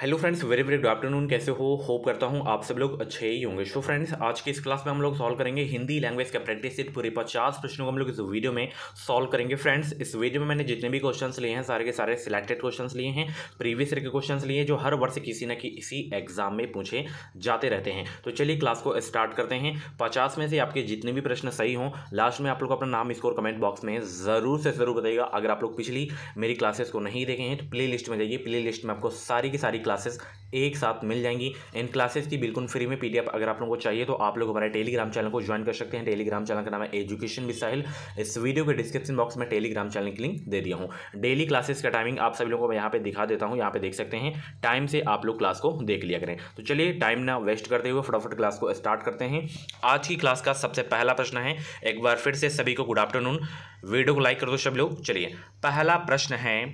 hello friends very very good afternoon कैसे हो hope करता हूँ आप सब लोग अच्छे ही होंगे सो फ्रेंड्स आज के इस क्लास में हम लोग सॉल्व करेंगे हिंदी लैंग्वेज का प्रैक्टिस सेट पूरे पचास प्रश्नों को हम लोग इस वीडियो में सॉल्व करेंगे फ्रेंड्स इस वीडियो में मैंने जितने भी क्वेश्चन लिए हैं सारे के सारे सिलेक्टेड क्वेश्चन लिए हैं प्रीवियस ईयर के क्वेश्चन लिए हैं जो हर वर्ष किसी न किसी एग्जाम में पूछे जाते रहते हैं तो चलिए क्लास को स्टार्ट करते हैं पचास में से आपके जितने भी प्रश्न सही हों लास्ट में आप लोग अपना नाम स्कोर कमेंट बॉक्स में ज़रूर से ज़रूर बताइएगा अगर आप लोग पिछली मेरी क्लासेस को नहीं देखे हैं तो प्ले लिस्ट में जाइए प्ले लिस्ट में आपको सारी की सारी क्लासेस एक साथ मिल जाएंगी इन क्लासेस की बिल्कुल फ्री में पीडीएफ अगर आप लोगों को चाहिए तो आप लोग हमारे टेलीग्राम चैनल को ज्वाइन कर सकते हैं टेलीग्राम चैनल का नाम है एजुकेशन मिसाइल इस वीडियो के डिस्क्रिप्शन बॉक्स में टेलीग्राम चैनल की लिंक दे दिया हूँ डेली क्लासेस का टाइमिंग आप सभी लोगों को मैं यहाँ पे दिखा देता हूँ यहाँ पे देख सकते हैं टाइम से आप लोग क्लास को देख लिया करें तो चलिए टाइम ना वेस्ट करते हुए फटाफट क्लास को स्टार्ट करते हैं आज की क्लास का सबसे पहला प्रश्न है एक बार फिर से सभी को गुड आफ्टरनून वीडियो को लाइक कर दो सब लोग चलिए पहला प्रश्न है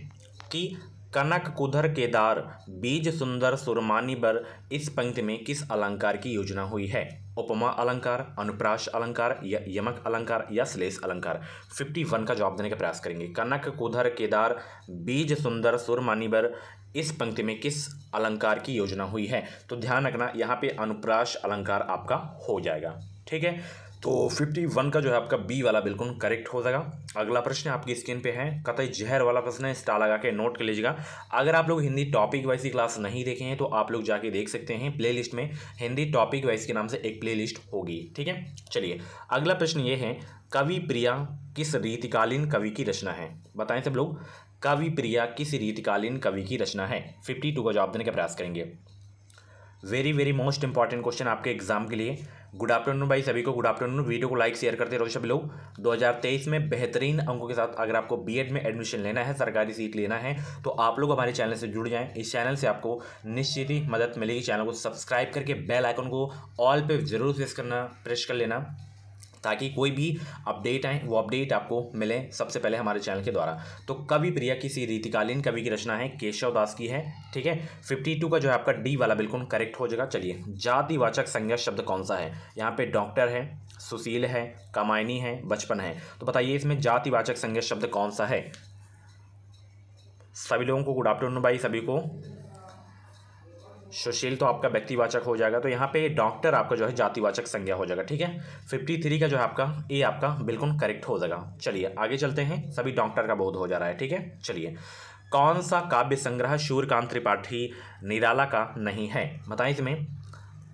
कि कनक कुधर केदार बीज सुंदर सुरमानी बर इस पंक्ति में किस अलंकार की योजना हुई है उपमा अलंकार अनुप्राश अलंकार या यमक अलंकार या श्लेष अलंकार 51 का जवाब देने का प्रयास करेंगे कनक कुधर केदार बीज सुंदर सुरमानी बर इस पंक्ति में किस अलंकार की योजना हुई है तो ध्यान रखना यहाँ पे अनुप्राश अलंकार आपका हो जाएगा ठीक है तो 51 का जो है आपका बी वाला बिल्कुल करेक्ट हो जाएगा अगला प्रश्न आपकी स्क्रीन पे है कतई जहर वाला प्रश्न है स्टार लगा के नोट कर लीजिएगा अगर आप लोग हिंदी टॉपिक वाइज की क्लास नहीं देखे हैं तो आप लोग जाके देख सकते हैं प्लेलिस्ट में हिंदी टॉपिक वाइज के नाम से एक प्ले होगी ठीक है चलिए अगला प्रश्न ये है कवि प्रिया किस रीतिकालीन कवि की रचना है बताएं सब लोग कवि प्रिया किस रीतिकालीन कवि की रचना है फिफ्टी टू का जवाब देने का प्रयास करेंगे very very most important question आपके एग्जाम के लिए गुड आफ्टरनून भाई सभी को गुड आफ्टरनून वीडियो को लाइक शेयर करते रहो सभी लोग 2023 में बेहतरीन अंकों के साथ अगर आपको बीएड में एडमिशन लेना है सरकारी सीट लेना है तो आप लोग हमारे चैनल से जुड़ जाएं इस चैनल से आपको निश्चित ही मदद मिलेगी चैनल को सब्सक्राइब करके बेल आइकन को ऑल पे जरूर प्रेस करना प्रेस कर लेना ताकि कोई भी अपडेट आए वो अपडेट आपको मिले सबसे पहले हमारे चैनल के द्वारा तो कवि प्रिया किसी रीतिकालीन कवि की रचना है केशव दास की है ठीक है फिफ्टी टू का जो है आपका डी वाला बिल्कुल करेक्ट हो जाएगा चलिए जातिवाचक संज्ञा शब्द कौन सा है यहाँ पे डॉक्टर है सुशील है कामायनी है बचपन है तो बताइए इसमें जातिवाचक संज्ञा शब्द कौन सा है सभी लोगों को गुड आफ्टरनून भाई सभी को सुशील तो आपका व्यक्तिवाचक हो जाएगा तो यहाँ पे डॉक्टर आपका जो है जातिवाचक संज्ञा हो जाएगा ठीक है फिफ्टी थ्री का जो है आपका ए आपका बिल्कुल करेक्ट हो जाएगा चलिए आगे चलते हैं सभी डॉक्टर का बोध हो जा रहा है ठीक है चलिए कौन सा काव्य संग्रह शूरकांत त्रिपाठी निराला का नहीं है बताएं इसमें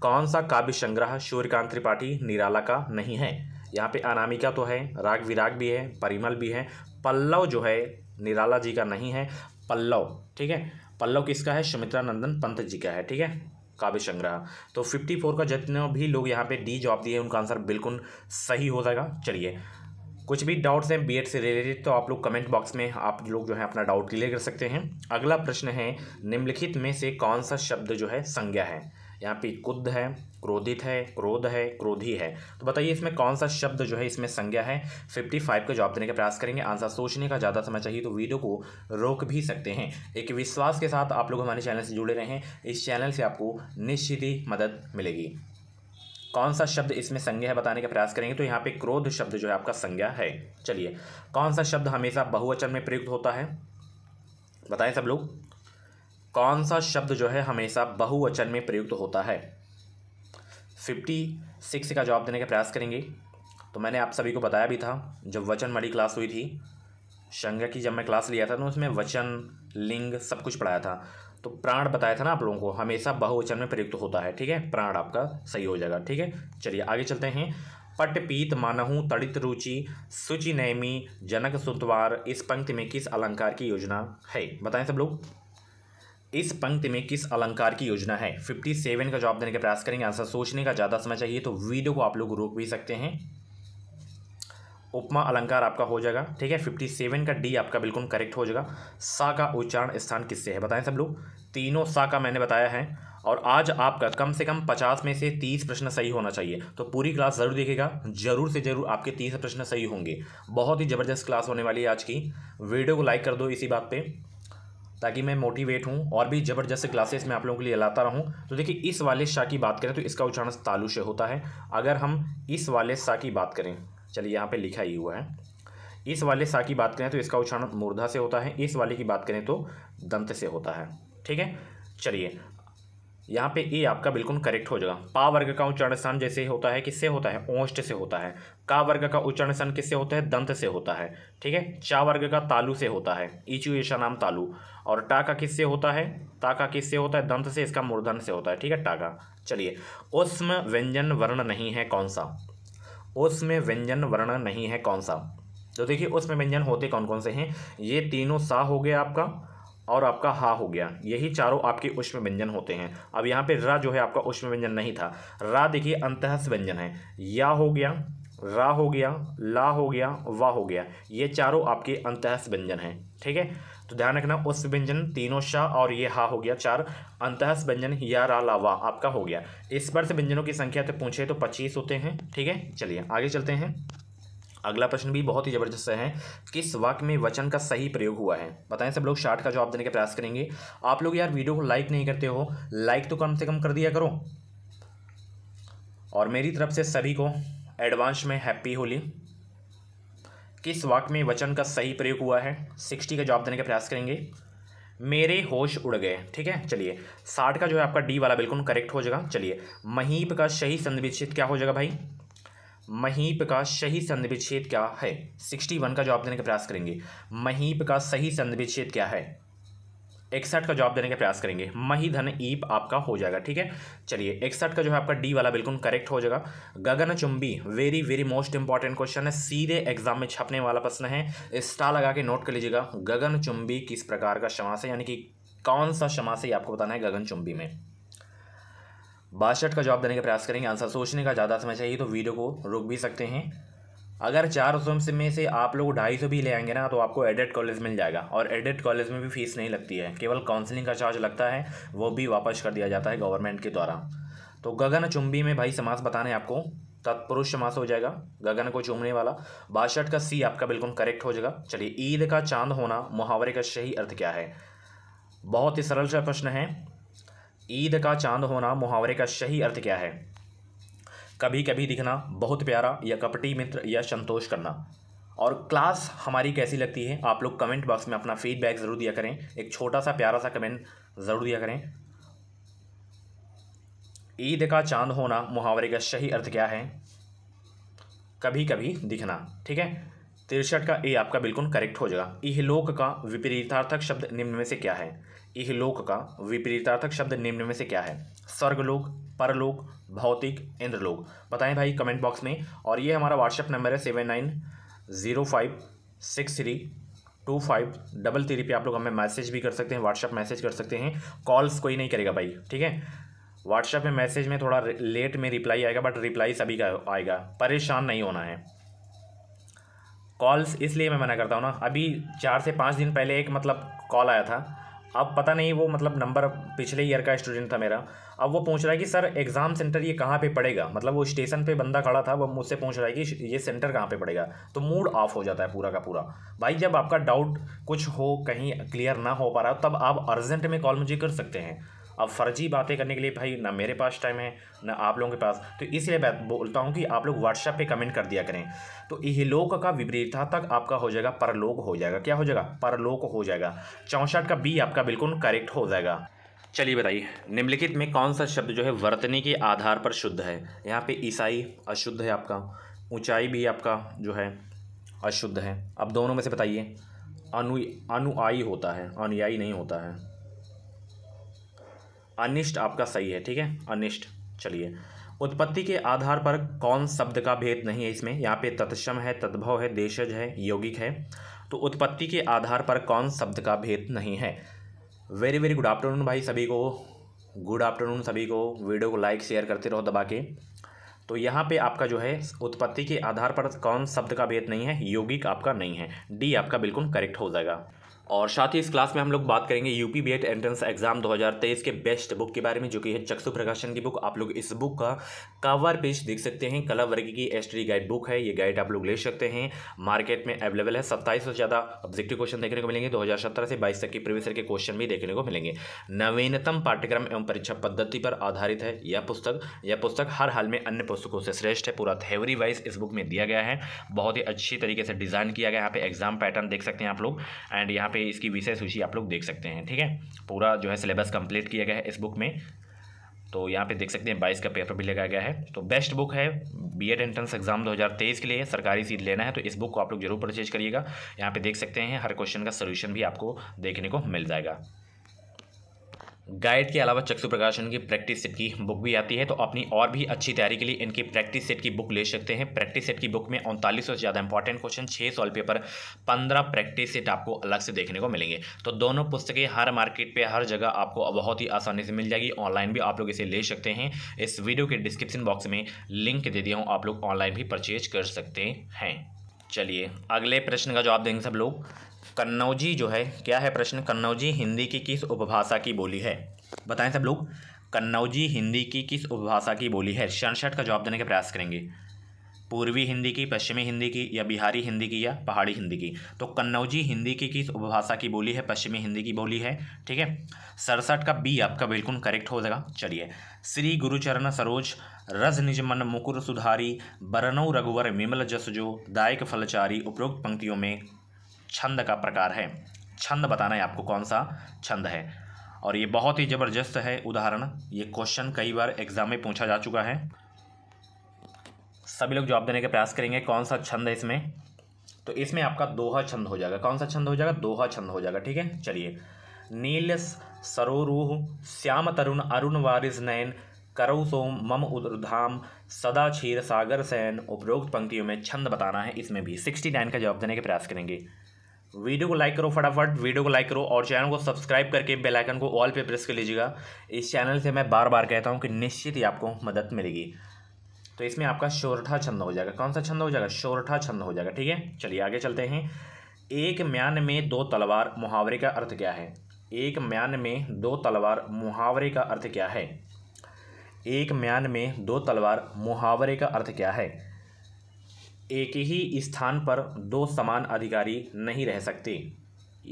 कौन सा काव्य संग्रह शूर्यकांत त्रिपाठी निराला का नहीं है यहाँ पे अनामिका तो है राग विराग भी है परिमल भी है पल्लव जो है निराला जी का नहीं है पल्लव ठीक है पल्लव किसका है सुमित्रा नंदन पंत जी का है ठीक है काव्य संग्रह तो फिफ्टी फोर का जितने भी लोग यहाँ पे डी जवाब दिए उनका आंसर बिल्कुल सही हो जाएगा चलिए कुछ भी डाउट्स हैं बीएड से रिलेटेड तो आप लोग कमेंट बॉक्स में आप लोग जो है अपना डाउट क्लियर कर सकते हैं अगला प्रश्न है निम्नलिखित में से कौन सा शब्द जो है संज्ञा है यहाँ पे कुद है क्रोधित है क्रोध है क्रोधी है तो बताइए इसमें कौन सा शब्द जो है इसमें संज्ञा है फिफ्टी फाइव का जवाब देने का प्रयास करेंगे आंसर सोचने का ज़्यादा समय चाहिए तो वीडियो को रोक भी सकते हैं एक विश्वास के साथ आप लोग हमारे चैनल से जुड़े रहें इस चैनल से आपको निश्चित ही मदद मिलेगी कौन सा शब्द इसमें संज्ञा है बताने का प्रयास करेंगे तो यहाँ पे क्रोध शब्द जो है आपका संज्ञा है चलिए कौन सा शब्द हमेशा बहुवचन में प्रयुक्त होता है बताएं सब लोग कौन सा शब्द जो है हमेशा बहुवचन में प्रयुक्त होता है फिफ्टी सिक्स का जवाब देने का प्रयास करेंगे तो मैंने आप सभी को बताया भी था जब वचन मड़ी क्लास हुई थी शंगा की जब मैं क्लास लिया था तो उसमें वचन लिंग सब कुछ पढ़ाया था तो प्राण बताया था ना आप लोगों को हमेशा बहुवचन में प्रयुक्त होता है ठीक है प्राण आपका सही हो जाएगा ठीक है चलिए आगे चलते हैं पटपीत मानहु तड़ित रुचि सुचि नैमी जनक सुतवार इस पंक्ति में किस अलंकार की योजना है बताएं सब लोग इस पंक्ति में किस अलंकार की योजना है 57 का जवाब देने के प्रयास करेंगे आंसर सोचने का ज़्यादा समय चाहिए तो वीडियो को आप लोग रोक भी सकते हैं उपमा अलंकार आपका हो जाएगा ठीक है 57 का डी आपका बिल्कुल करेक्ट हो जाएगा सा का उच्चारण स्थान किससे है बताएं सब लोग तीनों सा का मैंने बताया है और आज आपका कम से कम पचास में से तीस प्रश्न सही होना चाहिए तो पूरी क्लास ज़रूर देखेगा जरूर से ज़रूर आपके तीस प्रश्न सही होंगे बहुत ही ज़बरदस्त क्लास होने वाली है आज की वीडियो को लाइक कर दो इसी बात पर ताकि मैं मोटिवेट हूँ और भी ज़बरदस्त क्लासेस मैं आप लोगों के लिए लाता रहूँ तो देखिए इस वाले शाह की बात करें तो इसका उच्चारण तालु से होता है अगर हम इस वाले शाह की बात करें चलिए यहाँ पे लिखा ही हुआ है इस वाले सा की बात करें तो इसका उच्चारण मूर्धा से होता है इस वाले की बात करें तो दंत से होता है ठीक है चलिए यहाँ पे ए आपका बिल्कुल करेक्ट हो जाएगा पा वर्ग का उच्चारण स्थान जैसे होता है किससे होता है ओष्ट से होता है का वर्ग का उच्चारण स्थान किससे होता है दंत से होता है ठीक है चा वर्ग का तालु से होता है ईचू नाम तालु और टा का किससे होता है ता का किससे होता है दंत से इसका मूर्धन से होता है ठीक है टा का चलिए उसम व्यंजन वर्ण नहीं है कौन सा उसमें व्यंजन वर्ण नहीं है कौन सा तो देखिए उसमें व्यंजन होते कौन कौन से हैं ये तीनों सा हो गया आपका और आपका हा हो गया यही चारों आपके उष्म व्यंजन होते हैं अब यहाँ पे रा जो है आपका उष्म व्यंजन नहीं था रा देखिए अंतहस व्यंजन है या हो गया रा हो गया ला हो गया वा हो गया ये चारों आपके अंतहस व्यंजन हैं ठीक है तो ध्यान रखना उस व्यंजन तीनों शाह और ये हा हो गया चार अंतहस व्यंजन या रा ला आपका हो गया इस पर से व्यंजनों की संख्या तो पूछे तो पच्चीस होते हैं ठीक है चलिए आगे चलते हैं अगला प्रश्न भी बहुत ही ज़बरदस्त है किस वाक्य में वचन का सही प्रयोग हुआ है बताएं सब लोग शार्ट का जवाब देने का प्रयास करेंगे आप लोग यार वीडियो को लाइक नहीं करते हो लाइक तो कम से कम कर दिया करो और मेरी तरफ से सभी को एडवांस में हैप्पी होली किस वाक्य में वचन का सही प्रयोग हुआ है सिक्सटी का जवाब देने का प्रयास करेंगे मेरे होश उड़ गए ठीक है चलिए साठ का जो है आपका डी वाला बिल्कुल करेक्ट हो जाएगा चलिए महीप का सही संदिश्चित क्या हो जाएगा भाई महीप का सही संधि क्या है सिक्सटी वन का जवाब देने का प्रयास करेंगे महीप का सही संधि क्या है इकसठ का जवाब देने का प्रयास करेंगे मही धन ईप आपका हो जाएगा ठीक है चलिए इकसठ का जो है आपका डी वाला बिल्कुल करेक्ट हो जाएगा गगन चुंबी very very most important question है सीधे एग्जाम में छपने वाला प्रश्न है स्टार लगा के नोट कर लीजिएगा गगन चुंबी किस प्रकार का समास है यानी कि कौन सा समास है आपको बताना है गगन चुंबी में बासठ का जवाब देने का प्रयास करेंगे आंसर सोचने का ज़्यादा समय चाहिए तो वीडियो को रोक भी सकते हैं अगर चार सौ से में से आप लोग ढाई सौ भी ले आएंगे ना तो आपको एडेड कॉलेज मिल जाएगा और एडेड कॉलेज में भी फीस नहीं लगती है केवल काउंसलिंग का चार्ज लगता है वो भी वापस कर दिया जाता है गवर्नमेंट के द्वारा तो गगन चुंबी में भाई समास बताने आपको तत्पुरुष समास हो जाएगा गगन को चूमने वाला बासठ का सी आपका बिल्कुल करेक्ट हो जाएगा चलिए ईद का चांद होना मुहावरे का सही अर्थ क्या है बहुत ही सरल सा प्रश्न है ईद का चांद होना मुहावरे का सही अर्थ क्या है कभी कभी दिखना बहुत प्यारा या कपटी मित्र या संतोष करना और क्लास हमारी कैसी लगती है आप लोग कमेंट बॉक्स में अपना फीडबैक ज़रूर दिया करें एक छोटा सा प्यारा सा कमेंट ज़रूर दिया करें ईद का चांद होना मुहावरे का सही अर्थ क्या है कभी कभी दिखना ठीक है तिरसठ का ए आपका बिल्कुल करेक्ट हो जाएगा इहलोक का विपरीतार्थक शब्द निम्न में से क्या है इहलोक का विपरीतार्थक शब्द निम्न में से क्या है स्वर्गलोक परलोक भौतिक इंद्रलोक बताएं भाई कमेंट बॉक्स में और ये हमारा व्हाट्सएप नंबर है seven nine zero five six three two five double three पे आप लोग हमें मैसेज भी कर सकते हैं व्हाट्सएप मैसेज कर सकते हैं कॉल्स कोई नहीं करेगा भाई ठीक है व्हाट्सएप में मैसेज में थोड़ा लेट में रिप्लाई आएगा बट रिप्लाई सभी का आएगा परेशान नहीं होना है कॉल्स इसलिए मैं मना करता हूँ ना अभी चार से पाँच दिन पहले एक मतलब कॉल आया था अब पता नहीं वो मतलब नंबर पिछले ईयर का स्टूडेंट था मेरा अब वो पूछ रहा है कि सर एग्ज़ाम सेंटर ये कहाँ पे पड़ेगा मतलब वो स्टेशन पे बंदा खड़ा था वो मुझसे पूछ रहा है कि ये सेंटर कहाँ पे पड़ेगा तो मूड ऑफ हो जाता है पूरा का पूरा भाई जब आपका डाउट कुछ हो कहीं क्लियर ना हो पा रहा हो तब आप अर्जेंट में कॉल मुझे कर सकते हैं अब फर्जी बातें करने के लिए भाई ना मेरे पास टाइम है ना आप लोगों के पास तो इसलिए मैं बोलता हूँ कि आप लोग व्हाट्सएप पे कमेंट कर दिया करें तो लोक का विपरीता तक आपका हो जाएगा परलोक हो जाएगा क्या हो जाएगा परलोक हो जाएगा चौंसठ का बी आपका बिल्कुल करेक्ट हो जाएगा चलिए बताइए निम्नलिखित में कौन सा शब्द जो है वर्तनी के आधार पर शुद्ध है यहाँ पर ईसाई अशुद्ध है आपका ऊँचाई भी आपका जो है अशुद्ध है अब दोनों में से बताइए अनु अनुआई होता है अनुयायी नहीं होता है अनिष्ट आपका सही है ठीक है अनिष्ट चलिए उत्पत्ति के आधार पर कौन शब्द का भेद नहीं है इसमें यहाँ पे तत्सम है तद्भव है देशज है यौगिक है तो उत्पत्ति के आधार पर कौन शब्द का भेद नहीं है वेरी वेरी गुड आफ्टरनून भाई सभी को गुड आफ्टरनून सभी को वीडियो को लाइक शेयर करते रहो दबा के तो यहाँ पे आपका जो है उत्पत्ति के आधार पर कौन शब्द का भेद नहीं है यौगिक आपका नहीं है डी आपका बिल्कुल करेक्ट हो जाएगा और साथ ही इस क्लास में हम लोग बात करेंगे यूपी बीएड एंट्रेंस एग्जाम 2023 के बेस्ट बुक के बारे में जो कि है चक्षु प्रकाशन की बुक आप लोग इस बुक का कवर पेज देख सकते हैं कला वर्ग की एस्ट्री गाइड बुक है ये गाइड आप लोग ले सकते हैं मार्केट में अवेलेबल है सत्ताईस से ज़्यादा ऑब्जेक्टिव क्वेश्चन देखने को मिलेंगे दो से बाईस तक की प्रवेशर के क्वेश्चन भी देखने को मिलेंगे नवीनतम पाठ्यक्रम एवं परीक्षा पद्धति पर आधारित है यह पुस्तक यह पुस्तक हर हाल में अन्य पुस्तकों से श्रेष्ठ है पूरा थेवरी वाइज इस बुक में दिया गया है बहुत ही अच्छी तरीके से डिज़ाइन किया गया यहाँ पे एग्जाम पैटर्न देख सकते हैं आप लोग एंड यहाँ पे इसकी विषय सूची आप लोग देख सकते हैं ठीक है पूरा जो है सिलेबस कंप्लीट किया गया है इस बुक में तो यहाँ पे देख सकते हैं बाईस का पेपर भी लगाया गया है तो बेस्ट बुक है बी एड एंट्रेंस एग्जाम 2023 के लिए सरकारी सीट लेना है तो इस बुक को आप लोग जरूर परचेज करिएगा यहाँ पे देख सकते हैं हर क्वेश्चन का सोल्यूशन भी आपको देखने को मिल जाएगा गाइड के अलावा चक्षु प्रकाशन की प्रैक्टिस सेट की बुक भी आती है तो अपनी और भी अच्छी तैयारी के लिए इनकी प्रैक्टिस सेट की बुक ले सकते हैं प्रैक्टिस सेट की बुक में उनतालीस से ज़्यादा इंपॉर्टेंट क्वेश्चन छः सॉल्व पेपर पंद्रह प्रैक्टिस सेट आपको अलग से देखने को मिलेंगे तो दोनों पुस्तकें हर मार्केट पर हर जगह आपको बहुत ही आसानी से मिल जाएगी ऑनलाइन भी आप लोग इसे ले सकते हैं इस वीडियो के डिस्क्रिप्शन बॉक्स में लिंक दे दिया हूँ आप लोग ऑनलाइन भी परचेज कर सकते हैं चलिए अगले प्रश्न का जवाब देंगे सब लोग कन्नौजी जो है क्या है प्रश्न कन्नौजी हिंदी की किस उपभाषा की बोली है बताएं सब लोग कन्नौजी हिंदी की किस उपभाषा की बोली है सड़सठ का जवाब देने का प्रयास करेंगे पूर्वी हिंदी की पश्चिमी हिंदी की या बिहारी हिंदी की या पहाड़ी हिंदी की तो कन्नौजी हिंदी की किस उपभाषा की बोली है पश्चिमी हिंदी की बोली है ठीक है सड़सठ का बी आपका बिल्कुल करेक्ट हो जाएगा चलिए श्री गुरुचरण सरोज रज निज मन मुकुर सुधारी बरनऊ रघुवर विमल जसजो दायक फलचारी उपरोक्त पंक्तियों में छंद का प्रकार है छंद बताना है आपको कौन सा छंद है और ये बहुत ही ज़बरदस्त है उदाहरण ये क्वेश्चन कई बार एग्ज़ाम में पूछा जा चुका है सभी लोग जवाब देने का प्रयास करेंगे कौन सा छंद है इसमें तो इसमें आपका दोहा छंद हो जाएगा कौन सा छंद हो जाएगा दोहा छंद हो जाएगा ठीक है चलिए नील सरोरूह श्याम तरुण अरुण वारिस नयन करौ सोम मम उधाम सदा क्षीर सागर सैन उपरोक्त पंक्तियों में छंद बताना है इसमें भी सिक्सटी नाइन का जवाब देने के प्रयास करेंगे वीडियो को लाइक करो फटाफट वीडियो को लाइक करो और चैनल को सब्सक्राइब करके बेल आइकन को ऑल पे प्रेस कर लीजिएगा इस चैनल से मैं बार बार कहता हूँ कि निश्चित ही आपको मदद मिलेगी तो इसमें आपका शोरठा छंद हो जाएगा कौन सा छंद हो जाएगा शोरठा छंद हो जाएगा ठीक है चलिए आगे चलते हैं एक म्यान में दो तलवार मुहावरे का अर्थ क्या है एक म्यान में दो तलवार मुहावरे का अर्थ क्या है एक म्यान में दो तलवार मुहावरे का अर्थ क्या है एक ही स्थान पर दो समान अधिकारी नहीं रह सकते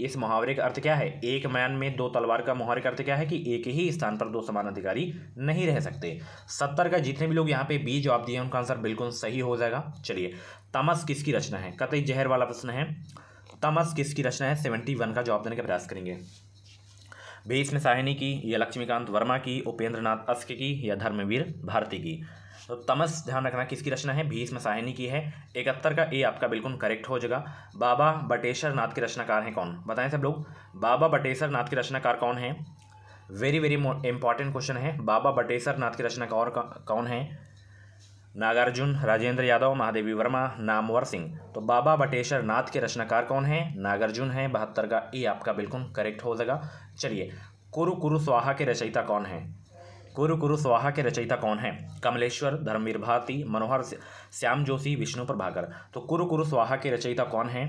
इस मुहावरे का अर्थ क्या है एक मैन में दो तलवार का मुहावरे का अर्थ क्या है कि एक ही स्थान पर दो समान अधिकारी नहीं रह सकते सत्तर का जितने भी लोग यहाँ पे बी जवाब दिए उनका आंसर बिल्कुल सही हो जाएगा चलिए तमस किसकी रचना है कतई जहर वाला प्रश्न है तमस किसकी रचना है सेवेंटी वन का जवाब देने का प्रयास करेंगे भीष्म साहिनी की या लक्ष्मीकांत वर्मा की उपेंद्र नाथ अस्क की या धर्मवीर भारती की तो तमस ध्यान रखना किसकी रचना है भीष्म साहिनी की है इकहत्तर का ए आपका बिल्कुल करेक्ट हो जाएगा बाबा बटेश्वर नाथ के रचनाकार हैं कौन बताएं सब लोग बाबा बटेश्वर नाथ के रचनाकार कौन है वेरी वेरी इंपॉर्टेंट क्वेश्चन है बाबा बटेश्वर नाथ के रचनाकार कौन है नागार्जुन राजेंद्र यादव महादेवी वर्मा नामवर सिंह तो बाबा बटेश्वर नाथ के रचनाकार कौन है नागार्जुन है बहत्तर का ए आपका बिल्कुल करेक्ट हो जाएगा चलिए कुरु कुरु स्वाहा के रचयिता कौन है कुरु कुरु स्वाहा के रचयिता कौन है कमलेश्वर धर्मवीर भारती मनोहर श्याम जोशी विष्णु प्रभाकर तो कुरु कुरु स्वाहा के रचयिता कौन है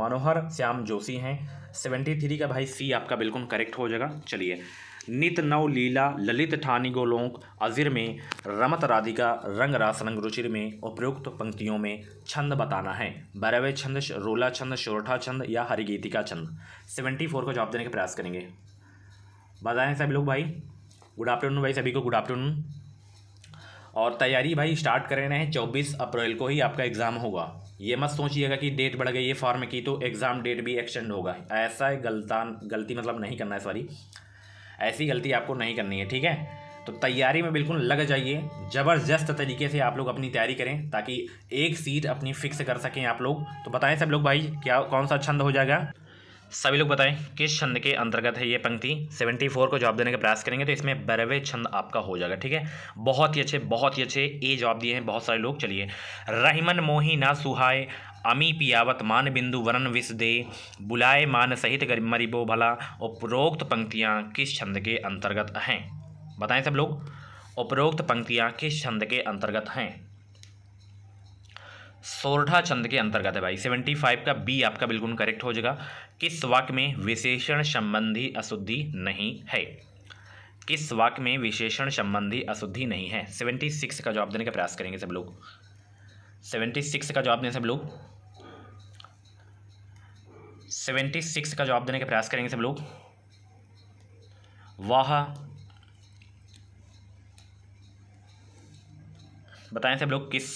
मनोहर श्याम जोशी हैं सेवेंटी थ्री का भाई सी आपका बिल्कुल करेक्ट हो जाएगा चलिए नित नव लीला ललित ठानी गोलोंक अजिर में रमत राधिका रंग रास रंग रुचिर में उपयुक्त पंक्तियों में छंद बताना है बरवे छंद रोला छंद शोरठा छंद या हरिगीतिका छंद सेवेंटी फोर को जवाब देने का प्रयास करेंगे बताएं सभी लोग भाई गुड आफ्टरनून भाई सभी को गुड आफ्टरनून और तैयारी भाई स्टार्ट कर रहे हैं चौबीस अप्रैल को ही आपका एग्ज़ाम होगा ये मत सोचिएगा कि डेट बढ़ गई है फॉर्म की तो एग्ज़ाम डेट भी एक्सटेंड होगा ऐसा गलतान गलती मतलब नहीं करना है सॉरी ऐसी गलती आपको नहीं करनी है ठीक है तो तैयारी में बिल्कुल लग जाइए ज़बरदस्त तरीके से आप लोग अपनी तैयारी करें ताकि एक सीट अपनी फिक्स कर सकें आप लोग तो बताएं सब लोग भाई क्या कौन सा छंद हो जाएगा सभी लोग बताएं किस छंद के अंतर्गत है ये पंक्ति 74 को जवाब देने का प्रयास करेंगे तो इसमें बरवे छंद आपका हो जाएगा ठीक है बहुत ही अच्छे बहुत ही अच्छे ए जवाब दिए हैं बहुत सारे लोग चलिए रहीमन मोही ना सुहाए अमी पियावत मान बिंदु वरण विष दे बुलाए मान सहित मरीबो भला उपरोक्त पंक्तियाँ किस छंद के अंतर्गत हैं बताएं सब लोग उपरोक्त पंक्तियाँ किस छंद के अंतर्गत हैं सोरठा छंद के अंतर्गत है भाई सेवेंटी फाइव का बी आपका बिल्कुल करेक्ट हो जाएगा किस वाक्य में विशेषण संबंधी अशुद्धि नहीं है किस वाक्य में विशेषण संबंधी अशुद्धि नहीं है सेवेंटी सिक्स का जवाब देने का प्रयास करेंगे सब लोग सेवेंटी सिक्स का जवाब दें सब लोग सेवेंटी सिक्स का जवाब देने का प्रयास करेंगे सब लोग वाह बताएं सब लोग किस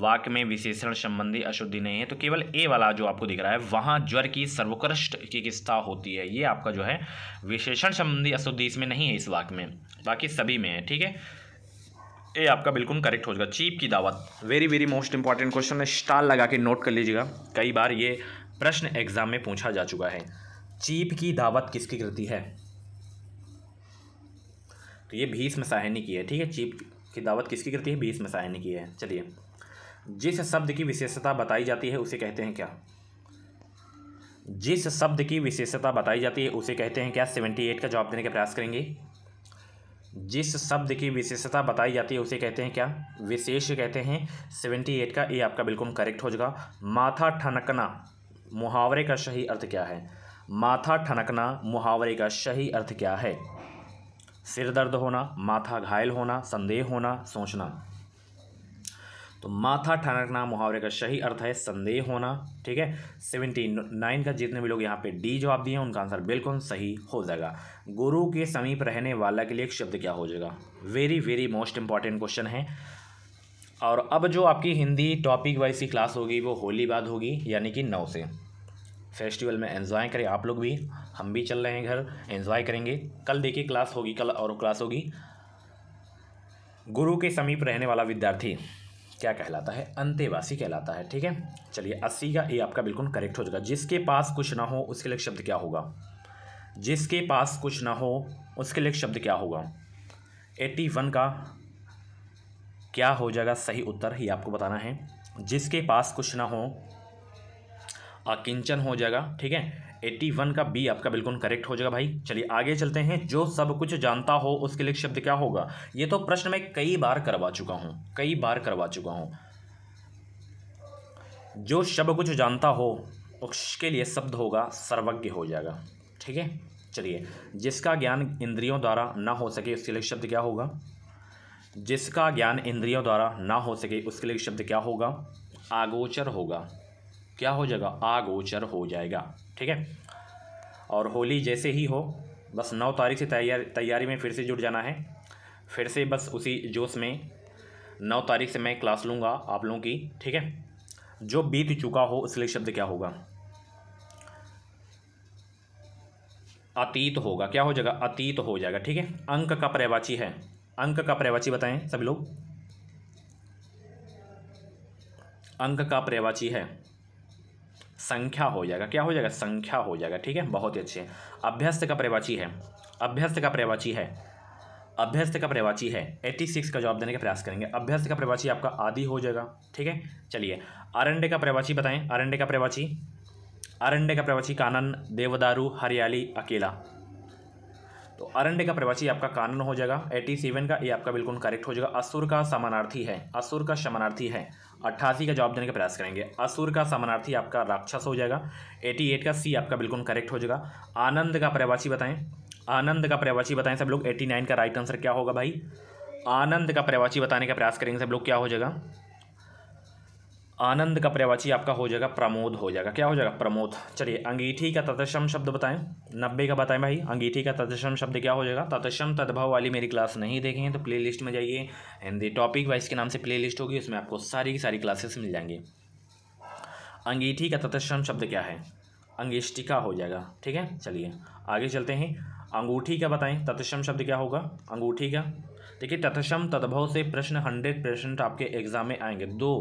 वाक्य में विशेषण संबंधी अशुद्धि नहीं है तो केवल ए वाला जो आपको दिख रहा है वहाँ ज्वर की सर्वोकृष्ट चिकित्सा होती है ये आपका जो है विशेषण संबंधी अशुद्धि इसमें नहीं है इस वाक में बाकी सभी में है ठीक है ए आपका बिल्कुल करेक्ट हो जाएगा चीप की दावत very very most important question है स्टार लगा के नोट कर लीजिएगा कई बार ये प्रश्न एग्जाम में पूछा जा चुका है चीप की दावत किसकी कृति है तो ये भीष्म साहनी की है ठीक है चीप की दावत किसकी कृति है भीष्म साहनी की है चलिए जिस शब्द की विशेषता बताई जाती है उसे कहते हैं क्या जिस शब्द की विशेषता बताई जाती है उसे कहते हैं क्या सेवेंटी एट का जवाब देने का प्रयास करेंगे जिस शब्द की विशेषता बताई जाती है उसे कहते हैं क्या विशेष कहते हैं सेवेंटी एट का ये आपका बिल्कुल करेक्ट हो जाएगा माथा ठनकना मुहावरे का सही अर्थ क्या है माथा ठनकना मुहावरे का सही अर्थ क्या है सिर दर्द होना माथा घायल होना संदेह होना सोचना तो माथा ठनकना मुहावरे का सही अर्थ है संदेह होना ठीक है सेवेंटी नाइन का जितने भी लोग यहाँ पे डी जवाब दिए उनका आंसर बिल्कुल सही हो जाएगा गुरु के समीप रहने वाला के लिए एक शब्द क्या हो जाएगा very very most important question है और अब जो आपकी हिंदी टॉपिक वाइज की क्लास होगी वो होली बाद होगी यानी कि नौ से फेस्टिवल में एंजॉय करें आप लोग भी हम भी चल रहे हैं घर एंजॉय करेंगे कल देखिए क्लास होगी कल और क्लास होगी गुरु के समीप रहने वाला विद्यार्थी क्या कहलाता है अंतेवासी कहलाता है ठीक है चलिए अस्सी का ए आपका बिल्कुल करेक्ट हो जाएगा जिसके पास कुछ ना हो उसके लिए शब्द क्या होगा जिसके पास कुछ ना हो उसके लिए शब्द क्या होगा एट्टी वन का क्या हो जाएगा सही उत्तर ये आपको बताना है जिसके पास कुछ ना हो अकिंचन हो जाएगा ठीक है एट्टी वन का बी आपका बिल्कुल करेक्ट हो जाएगा भाई चलिए आगे चलते हैं जो सब कुछ जानता हो उसके लिए शब्द क्या होगा ये तो प्रश्न मैं कई बार करवा चुका हूँ कई बार करवा चुका हूँ जो सब कुछ जानता हो उसके लिए शब्द होगा सर्वज्ञ हो जाएगा ठीक है चलिए जिसका ज्ञान इंद्रियों द्वारा ना हो सके उसके लिए शब्द क्या होगा जिसका ज्ञान इंद्रियों द्वारा ना हो सके उसके लिए शब्द क्या होगा आगोचर होगा क्या हो जाएगा आगोचर हो जाएगा ठीक है और होली जैसे ही हो बस नौ तारीख से तैयारी तैयारी में फिर से जुट जाना है फिर से बस उसी जोश में नौ तारीख से मैं क्लास लूँगा आप लोगों की ठीक है जो बीत चुका हो इसलिए शब्द क्या होगा अतीत होगा क्या हो जाएगा अतीत हो जाएगा ठीक है अंक का प्रवाची है अंक का प्रवाची बताएं सभी लोग अंक का प्रवाची है संख्या हो जाएगा क्या हो जाएगा संख्या हो जाएगा ठीक है बहुत ही अच्छे अभ्यस्त का प्रवाची है अभ्यस्त का प्रवाची है अभ्यस्त का प्रवाची है एट्टी सिक्स का जवाब देने का प्रयास करेंगे अभ्यस्त का प्रवाची आपका आदि हो जाएगा ठीक है चलिए अरंडे का प्रवाची बताएं अरंडे का प्रवाची अरंडे का प्रवाची कानन देवदारू हरियाली अकेला तो अरण्य का प्रवासी आपका कानन हो जाएगा एटी सेवन का ये आपका बिल्कुल करेक्ट हो जाएगा असुर का समानार्थी है असुर का समानार्थी है अट्ठासी का जवाब देने का प्रयास करेंगे असुर का समानार्थी आपका राक्षस हो जाएगा एटी एट का सी आपका बिल्कुल करेक्ट हो जाएगा आनंद का प्रवाची बताएं आनंद का प्रवाची बताएं सब लोग एटी नाइन का राइट आंसर क्या होगा भाई आनंद का प्रवाची बताने का प्रयास करेंगे सब लोग क्या हो जाएगा आनंद का पर्यावाची आपका हो जाएगा प्रमोद हो जाएगा क्या हो जाएगा प्रमोद चलिए अंगीठी का तत्सम शब्द बताएं नब्बे का बताएं भाई अंगीठी का तत्सम शब्द क्या हो जाएगा तत्सम तद्भव वाली मेरी क्लास नहीं देखेंगे तो प्ले लिस्ट में जाइए हिंदी टॉपिक वाइज के नाम से प्ले लिस्ट होगी उसमें आपको सारी की सारी क्लासेस मिल जाएंगी अंगीठी का तत्सम शब्द क्या है अंगिष्टिका हो जाएगा ठीक है चलिए आगे चलते हैं अंगूठी का बताएं तत्सम शब्द क्या होगा अंगूठी का देखिए तत्सम तद्भव से प्रश्न हंड्रेड परसेंट आपके एग्जाम में आएंगे दो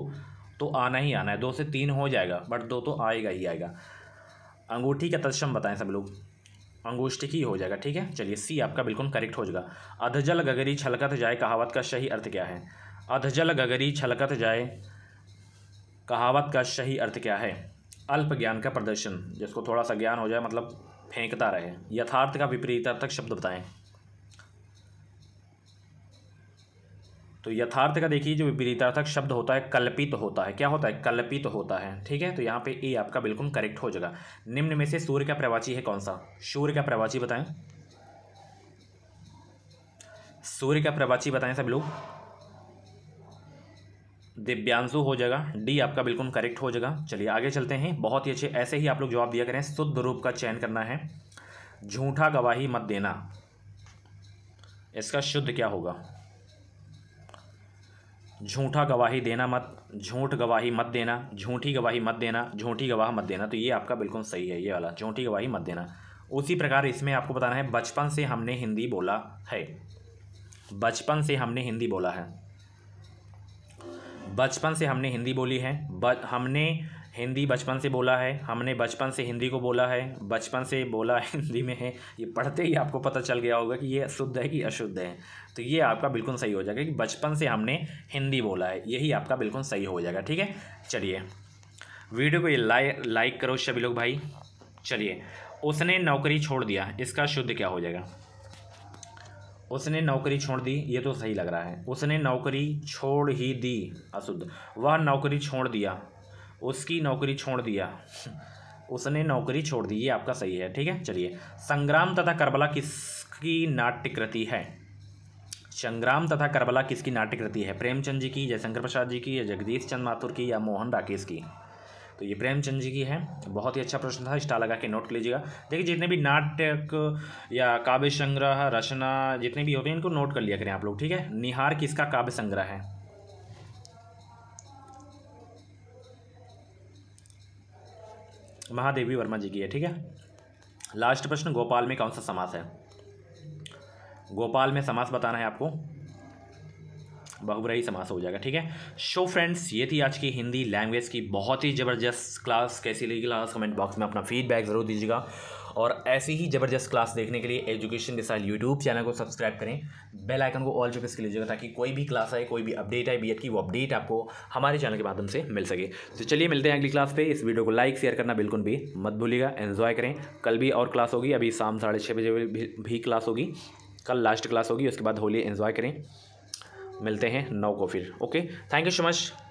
तो आना ही आना है दो से तीन हो जाएगा बट दो तो आएगा ही आएगा अंगूठी का तत्सम बताएं सब लोग अंगुष्ठ ही हो जाएगा ठीक है चलिए सी आपका बिल्कुल करेक्ट हो जाएगा अधजल गगरी छलकत जाए कहावत का सही अर्थ क्या है अधजल गगरी छलकत जाए कहावत का सही अर्थ क्या है अल्प ज्ञान का प्रदर्शन जिसको थोड़ा सा ज्ञान हो जाए मतलब फेंकता रहे यथार्थ का विपरीत अर्थक शब्द बताएं तो यथार्थ का देखिए जो विपरीतार्थक शब्द होता है कल्पित तो होता है क्या होता है कल्पित तो होता है ठीक है तो यहाँ पे ए आपका बिल्कुल करेक्ट हो जाएगा निम्न में से सूर्य का प्रवाची है कौन सा सूर्य का प्रवाची बताएं सूर्य का प्रवाची बताएं सब लोग दिव्यांशु हो जाएगा डी आपका बिल्कुल करेक्ट हो जाएगा चलिए आगे चलते हैं बहुत ही अच्छे ऐसे ही आप लोग जवाब दिया करें शुद्ध रूप का चयन करना है झूठा गवाही मत देना इसका शुद्ध क्या होगा झूठा गवाही देना मत झूठ गवाही मत देना झूठी गवाही मत देना झूठी गवाह मत देना तो ये आपका बिल्कुल सही है ये वाला झूठी गवाही मत देना उसी प्रकार इसमें आपको बताना है बचपन से हमने हिंदी बोला है बचपन से हमने हिंदी बोला है बचपन से हमने हिंदी बोली है हमने हिंदी बचपन से बोला है हमने बचपन से हिंदी को बोला है बचपन से बोला हिंदी में है ये पढ़ते ही आपको पता चल गया होगा कि ये शुद्ध है कि अशुद्ध है तो ये आपका बिल्कुल सही हो जाएगा कि बचपन से हमने हिंदी बोला है यही आपका बिल्कुल सही हो जाएगा ठीक है चलिए वीडियो को ये लाइक लाइक करो सभी लोग भाई चलिए उसने नौकरी छोड़ दिया इसका शुद्ध क्या हो जाएगा उसने नौकरी छोड़ दी ये तो सही लग रहा है उसने नौकरी छोड़ ही दी अशुद्ध वह नौकरी छोड़ दिया उसकी नौकरी छोड़ दिया उसने नौकरी छोड़ दी ये आपका सही है ठीक है चलिए संग्राम तथा करबला किसकी नाट्य कृति है संग्राम तथा करबला किसकी नाट्य कृति है प्रेमचंद जी की जयशंकर प्रसाद जी की या जगदीश चंद माथुर की या मोहन राकेश की तो ये प्रेमचंद जी की है बहुत ही अच्छा प्रश्न था स्टार लगा के नोट कर लीजिएगा देखिए जितने भी नाटक या काव्य संग्रह रचना जितने भी होते हैं इनको नोट कर लिया करें आप लोग ठीक है निहार किसका काव्य संग्रह है महादेवी वर्मा जी की है ठीक है लास्ट प्रश्न गोपाल में कौन सा समास है गोपाल में समास बताना है आपको बहुबराई समास हो जाएगा ठीक है शो फ्रेंड्स ये थी आज की हिंदी लैंग्वेज की बहुत ही ज़बरदस्त क्लास कैसी लगी क्लास कमेंट बॉक्स में अपना फीडबैक ज़रूर दीजिएगा और ऐसी ही ज़बरदस्त क्लास देखने के लिए एजुकेशन साथ यूट्यूब चैनल को सब्सक्राइब करें बेल आइकन को ऑल पे प्रेस कर लीजिएगा ताकि कोई भी क्लास आए कोई भी अपडेट आए बी की वो अपडेट आपको हमारे चैनल के माध्यम से मिल सके तो चलिए मिलते हैं अगली क्लास पर इस वीडियो को लाइक शेयर करना बिल्कुल भी मत भूलिएगा एन्जॉय करें कल भी और क्लास होगी अभी शाम साढ़े छः बजे भी क्लास होगी कल लास्ट क्लास होगी उसके बाद होली एन्जॉय करें मिलते हैं नौ को फिर okay thank you so much